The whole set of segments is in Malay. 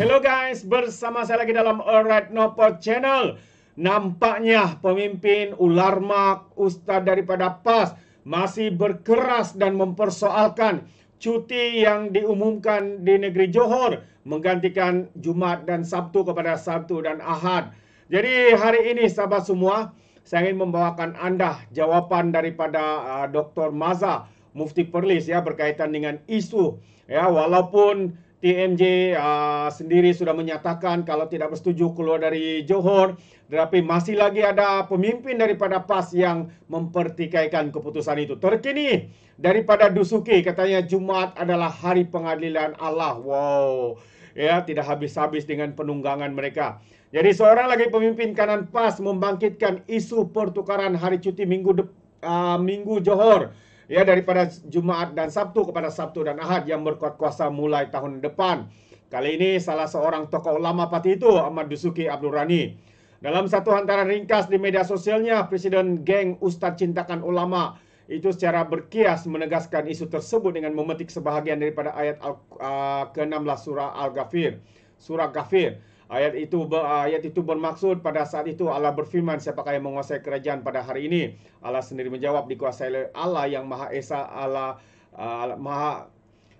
Hello guys, bersama saya lagi dalam Alright Nopo Channel. Nampaknya pemimpin ular mak ustaz daripada PAS masih berkeras dan mempersoalkan cuti yang diumumkan di negeri Johor menggantikan Jumat dan Sabtu kepada Sabtu dan Ahad. Jadi hari ini sahabat semua, saya ingin membawakan anda jawapan daripada uh, Dr. Maza Mufti Perlis ya berkaitan dengan isu ya walaupun TMJ uh, ah, sendiri sudah menyatakan kalau tidak bersetuju keluar dari Johor tetapi masih lagi ada pemimpin daripada PAS yang mempertikaikan keputusan itu. Terkini daripada Dusuki katanya Jumaat adalah hari pengadilan Allah. Wow. Ya, tidak habis-habis dengan penunggangan mereka. Jadi seorang lagi pemimpin kanan PAS membangkitkan isu pertukaran hari cuti minggu de, uh, ah, minggu Johor ya daripada Jumaat dan Sabtu kepada Sabtu dan Ahad yang berkuat kuasa mulai tahun depan. Kali ini salah seorang tokoh ulama parti itu Ahmad Dusuki Abdul Rani. Dalam satu hantaran ringkas di media sosialnya, Presiden Geng Ustaz Cintakan Ulama itu secara berkias menegaskan isu tersebut dengan memetik sebahagian daripada ayat Al- uh, ke-16 surah Al-Ghafir. Surah Ghafir. Surah Ghafir. Ayat itu ayat itu bermaksud pada saat itu Allah berfirman siapakah yang menguasai kerajaan pada hari ini? Allah sendiri menjawab dikuasai oleh Allah yang Maha Esa Allah uh, Maha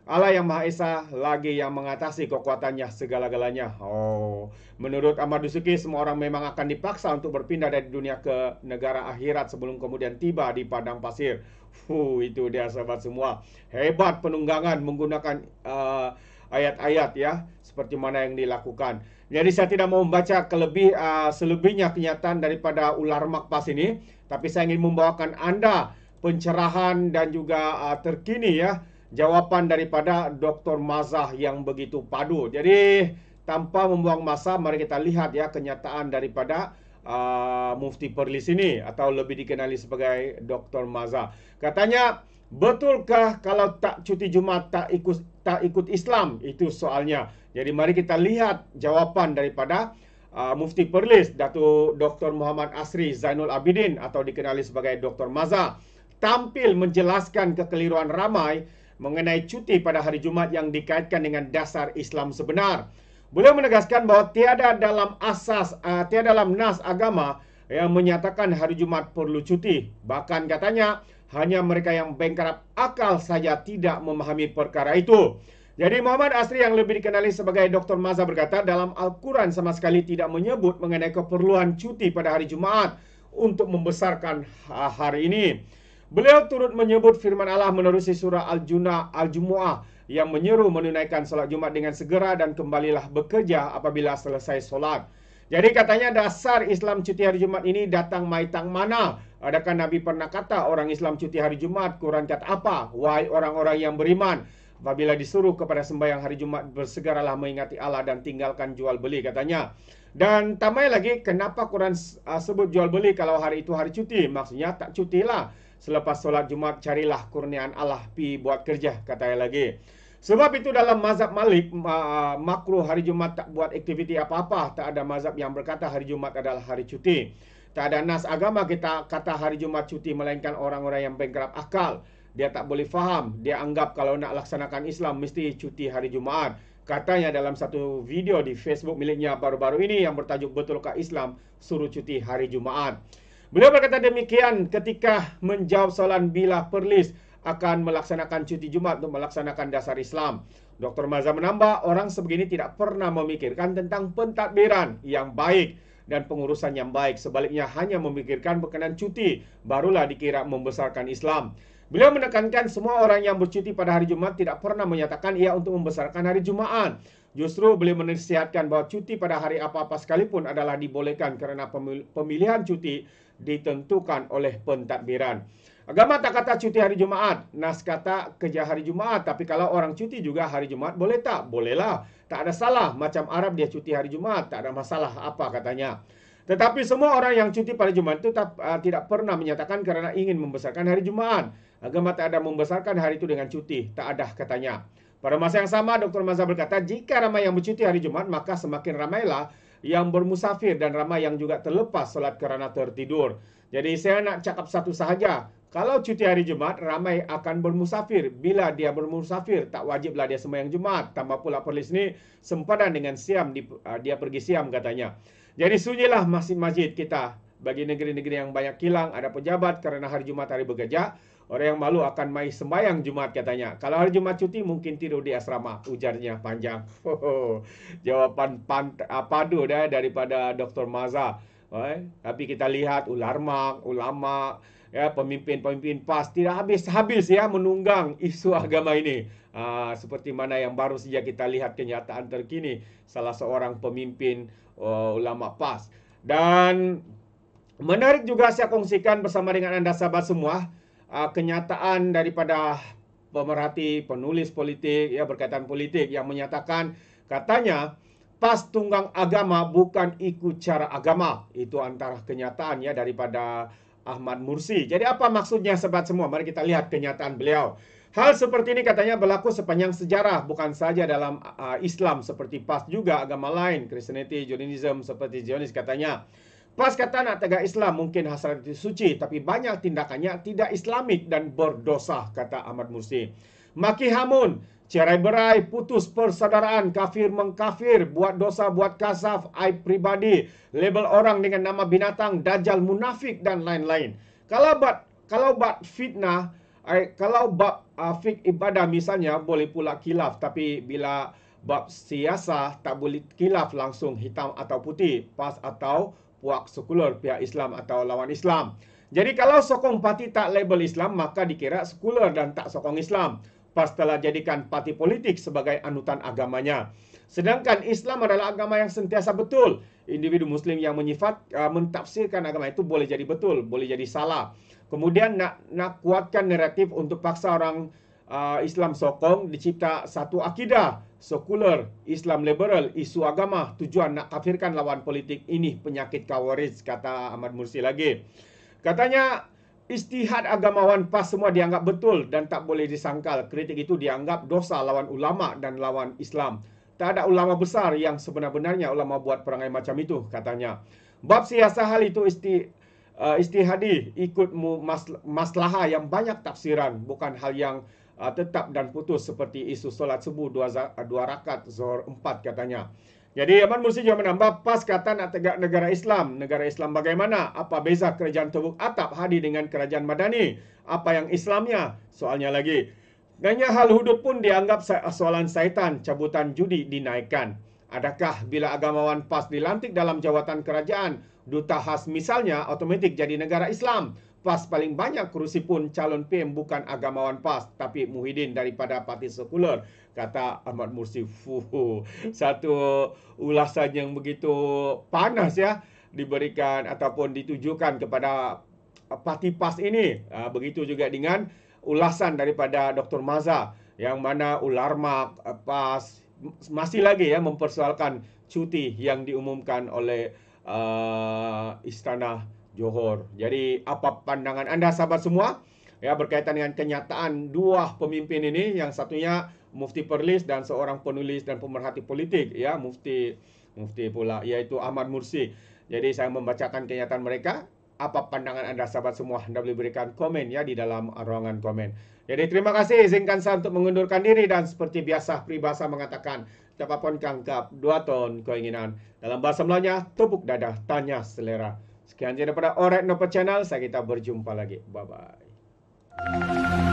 Allah yang Maha Esa lagi yang mengatasi kekuatannya segala-galanya. Oh, menurut Ahmad Dusuki semua orang memang akan dipaksa untuk berpindah dari dunia ke negara akhirat sebelum kemudian tiba di padang pasir. Fuh, itu dia sahabat semua. Hebat penunggangan menggunakan uh, ayat-ayat ya seperti mana yang dilakukan. Jadi saya tidak mau membaca kelebih uh, selebihnya kenyataan daripada ular makpas ini, tapi saya ingin membawakan anda pencerahan dan juga uh, terkini ya jawapan daripada Dr. Mazah yang begitu padu. Jadi tanpa membuang masa, mari kita lihat ya kenyataan daripada uh, Mufti Perlis ini atau lebih dikenali sebagai Dr. Mazah. Katanya. Betulkah kalau tak cuti Jumaat tak ikut tak ikut Islam? Itu soalnya. Jadi mari kita lihat jawapan daripada uh, Mufti Perlis Datuk Dr Muhammad Asri Zainul Abidin atau dikenali sebagai Dr Mazah tampil menjelaskan kekeliruan ramai mengenai cuti pada hari Jumaat yang dikaitkan dengan dasar Islam sebenar. Beliau menegaskan bahawa tiada dalam asas uh, tiada dalam nas agama yang menyatakan hari Jumaat perlu cuti. Bahkan katanya hanya mereka yang bengkrap akal saja tidak memahami perkara itu. Jadi Muhammad Asri yang lebih dikenali sebagai Dr. Maza berkata dalam Al-Quran sama sekali tidak menyebut mengenai keperluan cuti pada hari Jumaat untuk membesarkan ha- hari ini. Beliau turut menyebut firman Allah menerusi surah Al-Juna Al-Jumu'ah yang menyeru menunaikan solat Jumaat dengan segera dan kembalilah bekerja apabila selesai solat. Jadi katanya dasar Islam cuti hari Jumaat ini datang maitang mana? Adakah Nabi pernah kata orang Islam cuti hari Jumaat? kurang cat apa? Wahai orang-orang yang beriman. bila disuruh kepada sembahyang hari Jumaat bersegeralah mengingati Allah dan tinggalkan jual beli katanya. Dan tambah lagi kenapa Quran ah, sebut jual beli kalau hari itu hari cuti? Maksudnya tak cutilah. Selepas solat Jumaat carilah kurnian Allah pi buat kerja katanya lagi. Sebab itu dalam mazhab Malik makro hari Jumaat tak buat aktiviti apa-apa, tak ada mazhab yang berkata hari Jumaat adalah hari cuti. Tak ada nas agama kita kata hari Jumaat cuti melainkan orang-orang yang bengkrap akal. Dia tak boleh faham, dia anggap kalau nak laksanakan Islam mesti cuti hari Jumaat. Katanya dalam satu video di Facebook miliknya baru-baru ini yang bertajuk betul Betulkah Islam suruh cuti hari Jumaat. Beliau berkata demikian ketika menjawab soalan Bila Perlis akan melaksanakan cuti Jumat untuk melaksanakan dasar Islam. Dr. Mazhar menambah, orang sebegini tidak pernah memikirkan tentang pentadbiran yang baik dan pengurusan yang baik. Sebaliknya hanya memikirkan berkenan cuti, barulah dikira membesarkan Islam. Beliau menekankan semua orang yang bercuti pada hari Jumaat tidak pernah menyatakan ia untuk membesarkan hari Jumaat. Justru beliau menasihatkan bahawa cuti pada hari apa-apa sekalipun adalah dibolehkan kerana pemilihan cuti ditentukan oleh pentadbiran. Agama tak kata cuti hari Jumaat. Nas kata kerja hari Jumaat. Tapi kalau orang cuti juga hari Jumaat, boleh tak? Bolehlah. Tak ada salah. Macam Arab dia cuti hari Jumaat. Tak ada masalah apa katanya. Tetapi semua orang yang cuti pada Jumaat itu tak, uh, tidak pernah menyatakan kerana ingin membesarkan hari Jumaat. Agama tak ada membesarkan hari itu dengan cuti. Tak ada katanya. Pada masa yang sama, Dr. Mazhar berkata, jika ramai yang bercuti hari Jumaat, maka semakin ramailah yang bermusafir dan ramai yang juga terlepas solat kerana tertidur. Jadi saya nak cakap satu sahaja, kalau cuti hari Jumaat, ramai akan bermusafir. Bila dia bermusafir, tak wajiblah dia semayang Jumaat. Tambah pula polis ni sempadan dengan siam. Ah, dia pergi siam katanya. Jadi sunyilah masjid-masjid kita. Bagi negeri-negeri yang banyak kilang, ada pejabat kerana hari Jumaat hari bekerja. Orang yang malu akan mai sembahyang Jumaat katanya. Kalau hari Jumaat cuti mungkin tidur di asrama. Ujarnya panjang. Jawapan pant- ah, padu dah daripada Dr. Maza. Eh? Tapi kita lihat ulama, ulama, ya, pemimpin-pemimpin PAS tidak habis-habis ya menunggang isu agama ini. Uh, seperti mana yang baru saja kita lihat kenyataan terkini salah seorang pemimpin uh, ulama PAS. Dan menarik juga saya kongsikan bersama dengan anda sahabat semua uh, kenyataan daripada pemerhati penulis politik ya berkaitan politik yang menyatakan katanya pas tunggang agama bukan ikut cara agama. Itu antara kenyataannya daripada Ahmad Mursi. Jadi apa maksudnya sebat semua? Mari kita lihat kenyataan beliau. Hal seperti ini katanya berlaku sepanjang sejarah, bukan saja dalam uh, Islam seperti PAS juga agama lain, Christianity, Jainism seperti Zionis katanya. PAS kata nak tegak Islam mungkin hasrat itu suci, tapi banyak tindakannya tidak Islamik dan berdosa, kata Ahmad Mursi. maki hamun, cerai berai, putus persaudaraan, kafir mengkafir, buat dosa buat kasaf, aib pribadi, label orang dengan nama binatang, dajal munafik dan lain-lain. Kalau bat kalau bat fitnah, kalau bab afik ah, ibadah misalnya boleh pula kilaf tapi bila bab siasa tak boleh kilaf langsung hitam atau putih pas atau puak sekuler pihak Islam atau lawan Islam. Jadi kalau sokong parti tak label Islam maka dikira sekuler dan tak sokong Islam. PAS telah jadikan parti politik sebagai anutan agamanya. Sedangkan Islam adalah agama yang sentiasa betul. Individu Muslim yang menyifat uh, mentafsirkan agama itu boleh jadi betul, boleh jadi salah. Kemudian nak, nak kuatkan naratif untuk paksa orang uh, Islam sokong dicipta satu akidah sekuler, Islam liberal, isu agama tujuan nak kafirkan lawan politik ini penyakit kawaris kata Ahmad Mursi lagi. Katanya Istihad agamawan PAS semua dianggap betul dan tak boleh disangkal. Kritik itu dianggap dosa lawan ulama dan lawan Islam. Tak ada ulama besar yang sebenar-benarnya ulama buat perangai macam itu, katanya. Bab siasa hal itu isti, uh, istihadi ikut mas, maslahah yang banyak tafsiran. Bukan hal yang uh, tetap dan putus seperti isu solat subuh dua, dua rakat, zuhur empat, katanya. Jadi Abang Musi juga menambah pas kata nak tegak negara Islam. Negara Islam bagaimana? Apa beza kerajaan Tubuk Atap Hadi dengan kerajaan Madani? Apa yang Islamnya? Soalnya lagi. Nanya hal hudud pun dianggap soalan syaitan cabutan judi dinaikkan. Adakah bila agamawan PAS dilantik dalam jawatan kerajaan, Duta khas misalnya otomatik jadi negara Islam. PAS paling banyak kerusi pun calon PM bukan agamawan PAS tapi Muhyiddin daripada parti sekuler. Kata Ahmad Mursi. Fuh, satu ulasan yang begitu panas ya diberikan ataupun ditujukan kepada parti PAS ini. Ha, begitu juga dengan ulasan daripada Dr. Maza yang mana ular ularmak eh, PAS masih lagi ya mempersoalkan cuti yang diumumkan oleh uh, Istana Johor. Jadi apa pandangan anda sahabat semua ya berkaitan dengan kenyataan dua pemimpin ini yang satunya Mufti Perlis dan seorang penulis dan pemerhati politik ya Mufti Mufti pula iaitu Ahmad Mursi. Jadi saya membacakan kenyataan mereka apa pandangan anda sahabat semua anda boleh berikan komen ya di dalam ruangan komen jadi terima kasih izinkan saya untuk mengundurkan diri dan seperti biasa peribahasa mengatakan siapapun kangkap dua ton keinginan dalam bahasa melanya tepuk dada tanya selera sekian saja daripada Orek Nopo Channel saya kita berjumpa lagi bye bye